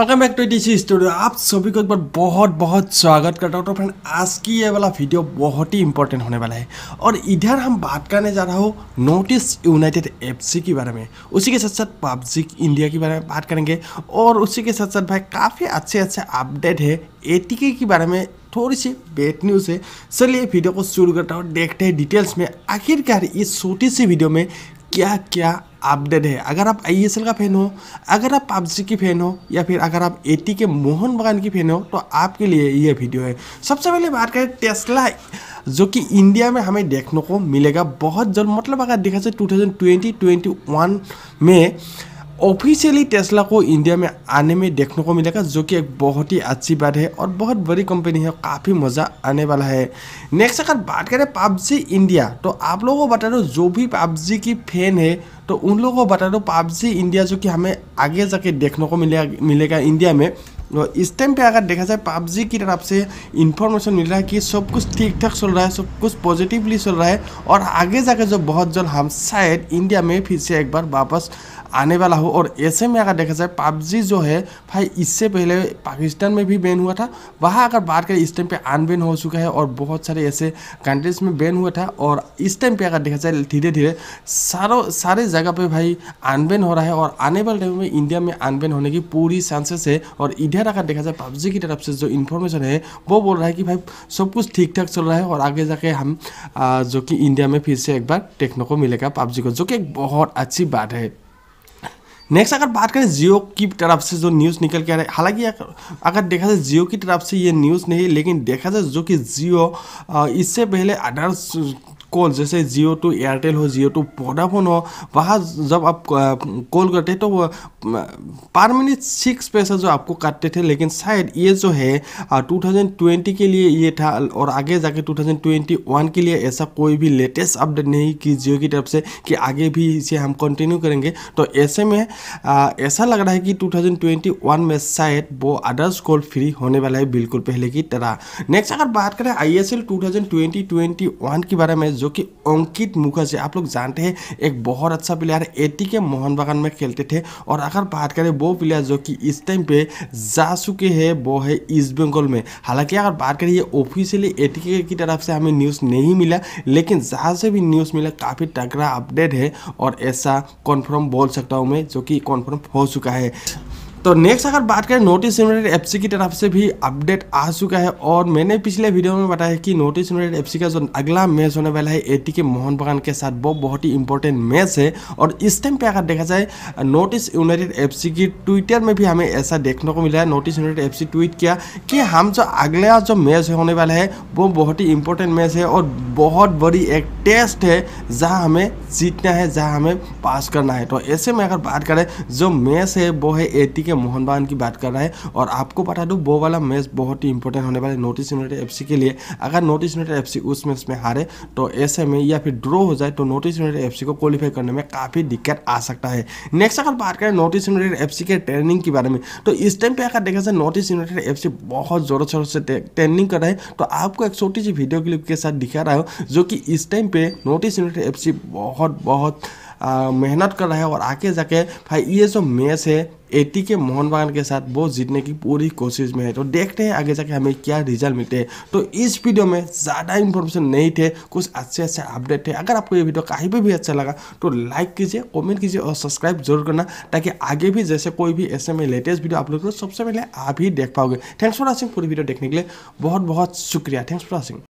welcome back to DC studio आप सभी को एक बार बहुत बहुत स्वागत करता हूँ तो फ्रेंड आज की ये वाला वीडियो बहुत ही इंपॉर्टेंट होने वाला है और इधर हम बात करने जा रहा हूँ नोटिस यूनाइटेड एफसी के बारे में उसी के साथ साथ पबजी इंडिया के बारे में बात करेंगे और उसी के साथ साथ भाई काफ़ी अच्छे अच्छे अपडेट है एटीके के बारे में थोड़ी सी बेड न्यूज़ है चलिए वीडियो को शुरू करता हूँ देखते हैं डिटेल्स में आखिरकार इस छोटी सी वीडियो में क्या क्या अपडेट है अगर आप आई e का फ़ैन हो अगर आप पबजी की फ़ैन हो या फिर अगर आप एटी के मोहन बगान की फ़ैन हो तो आपके लिए ये वीडियो है सबसे पहले बात करें टेस्ला जो कि इंडिया में हमें देखने को मिलेगा बहुत जल्द मतलब अगर देखा जाए टू 2020-21 में ऑफिशियली टेस्ला को इंडिया में आने में देखने को मिलेगा जो कि एक बहुत ही अच्छी बात है और बहुत बड़ी कंपनी है काफ़ी मज़ा आने वाला है नेक्स्ट अगर बात करें पबजी इंडिया तो आप लोगों को बता दो जो भी पबजी की फैन है तो उन लोगों को बता दो पबजी इंडिया जो कि हमें आगे जाके देखने को मिलेगा मिलेगा इंडिया में इस टाइम पे अगर देखा जाए पबजी की तरफ से इन्फॉर्मेशन मिल रहा है कि सब कुछ ठीक ठाक चल रहा है सब कुछ पॉजिटिवली चल रहा है और आगे जाके जो बहुत जल्द हम शायद इंडिया में फिर से एक बार वापस आने वाला हो और ऐसे में अगर देखा जाए पबजी जो है भाई इससे पहले पाकिस्तान में भी बैन हुआ था वहाँ अगर बात करें इस टाइम पे अनबैन हो चुका है और बहुत सारे ऐसे कंट्रीज में बैन हुआ था और इस टाइम पे अगर देखा जाए धीरे धीरे सारों सारे जगह पे भाई अनबैन हो रहा है और आने वाले टाइम में इंडिया में अनबैन होने की पूरी चांसेस है और इधर रखा देखा जाए पबजी की तरफ से जो इन्फॉर्मेशन है वो बोल रहा है कि भाई सब कुछ ठीक ठाक चल रहा है और आगे जाके हम जो कि इंडिया में फिर से एक बार देखने को मिलेगा पबजी को जो कि एक बहुत अच्छी बात है नेक्स्ट अगर बात करें जियो की तरफ से जो न्यूज़ निकल के आ रहा है हालांकि अगर देखा जाए जियो की तरफ से ये न्यूज़ नहीं लेकिन देखा जाए जो कि जियो इससे पहले अदर्स कॉल जैसे जियो टू एयरटेल हो जियो टू वोडाफोन हो वहाँ जब आप कॉल करते हैं तो पर मिनट सिक्स पैसा जो आपको काटते थे लेकिन शायद ये जो है टू थाउजेंड ट्वेंटी के लिए ये था और आगे जाके टू थाउजेंड ट्वेंटी वन के लिए ऐसा कोई भी लेटेस्ट अपडेट नहीं की जियो की तरफ से कि आगे भी इसे हम कंटिन्यू करेंगे तो ऐसे में ऐसा लग रहा है कि 2021 में शायद वो अदर्स कॉल फ्री होने वाला है बिल्कुल पहले की तरह नेक्स्ट अगर बात करें आई एस के बारे में जो कि अंकित मुखर्जी आप लोग जानते हैं एक बहुत अच्छा प्लेयर एटी के मोहन बागान में खेलते थे और আর ভারতীয় বো প্লেয়ার জোকি ইস টাইম পে জাসুকে হে বো হ ইস বেঙ্গল মে हालाकि আর ভারতীয় অফিশিয়ালি এটিক কে কিটা আপসে আমি নিউজ নেহি মিলা লেকিন জহা সে ভি নিউজ মিলা কাফি টকড়া আপডেট হে অর এসা কনফার্ম বল sakta hu main jo ki confirm ho chuka hai तो नेक्स्ट अगर बात करें नोटिस यूनिटेड एफ की तरफ तो से भी अपडेट आ चुका है और मैंने पिछले वीडियो में बताया कि नोटिस यूनिटेड एफ का जो अगला मैच होने वाला है एटी के मोहन बगान के साथ वो बहुत ही इंपॉर्टेंट मैच है और इस टाइम पे अगर देखा जाए नोटिस यूनाइटेड एफ की ट्विटर में भी हमें ऐसा देखने को मिला है नोटिस यूनाइटेड एफ ट्वीट किया कि हम जो अगला जो मैच होने वाला है वो बहुत ही इंपॉर्टेंट मैच है और बहुत बड़ी एक टेस्ट है जहाँ हमें जीतना है जहाँ हमें पास करना है तो ऐसे में अगर बात करें जो मैच है वो है ए के है मोहन मोहनबागान की बात कर रहा है और आपको बता दूँ वो वाला मैच बहुत ही इंपॉर्टेंट होने वाला है नॉर्थ ईस्ट यूनाइटेड एफ के लिए अगर नॉर्थ ईस्ट यूनाइटेड एफ उस मैच में हारे तो ऐसे में या फिर ड्रॉ हो जाए तो नॉर्थ ईस्ट यूनाइटेड एफ को क्वालिफाई करने में काफ़ी दिक्कत आ सकता है नेक्स्ट अगर बात करें नॉर्थ ईस्ट यूनाइटेड एफ के ट्रेनिंग के बारे में तो इस टाइम पर अगर देखा जाए नॉर्थ ईस्ट यूनाइटेड एफ बहुत जोरों शोरों से ट्रेनिंग कर रहे हैं तो आपको एक छोटी सी वीडियो क्लिप के साथ दिखा रहा हूँ जो कि इस टाइम पर नॉर्थ ईस्ट यूनाइटेड एफ बहुत बहुत मेहनत कर रहा है और आगे जाके भाई ये जो मैच है एटी के मोहन बागान के साथ वो जीतने की पूरी कोशिश में है तो देखते हैं आगे जाके हमें क्या रिजल्ट मिलते हैं तो इस वीडियो में ज़्यादा इन्फॉर्मेशन नहीं थे कुछ अच्छे अच्छे अपडेट थे अगर आपको ये वीडियो कहीं पर भी अच्छा लगा तो लाइक कीजिए कमेंट कीजिए और सब्सक्राइब जरूर करना ताकि आगे भी जैसे कोई भी ऐसे में लेटेस्ट वीडियो आप लोग सबसे पहले आप ही देख पाओगे थैंक्स फॉर वॉचिंग पूरी वीडियो देखने के लिए बहुत बहुत शुक्रिया थैंक्स फॉर वॉचिंग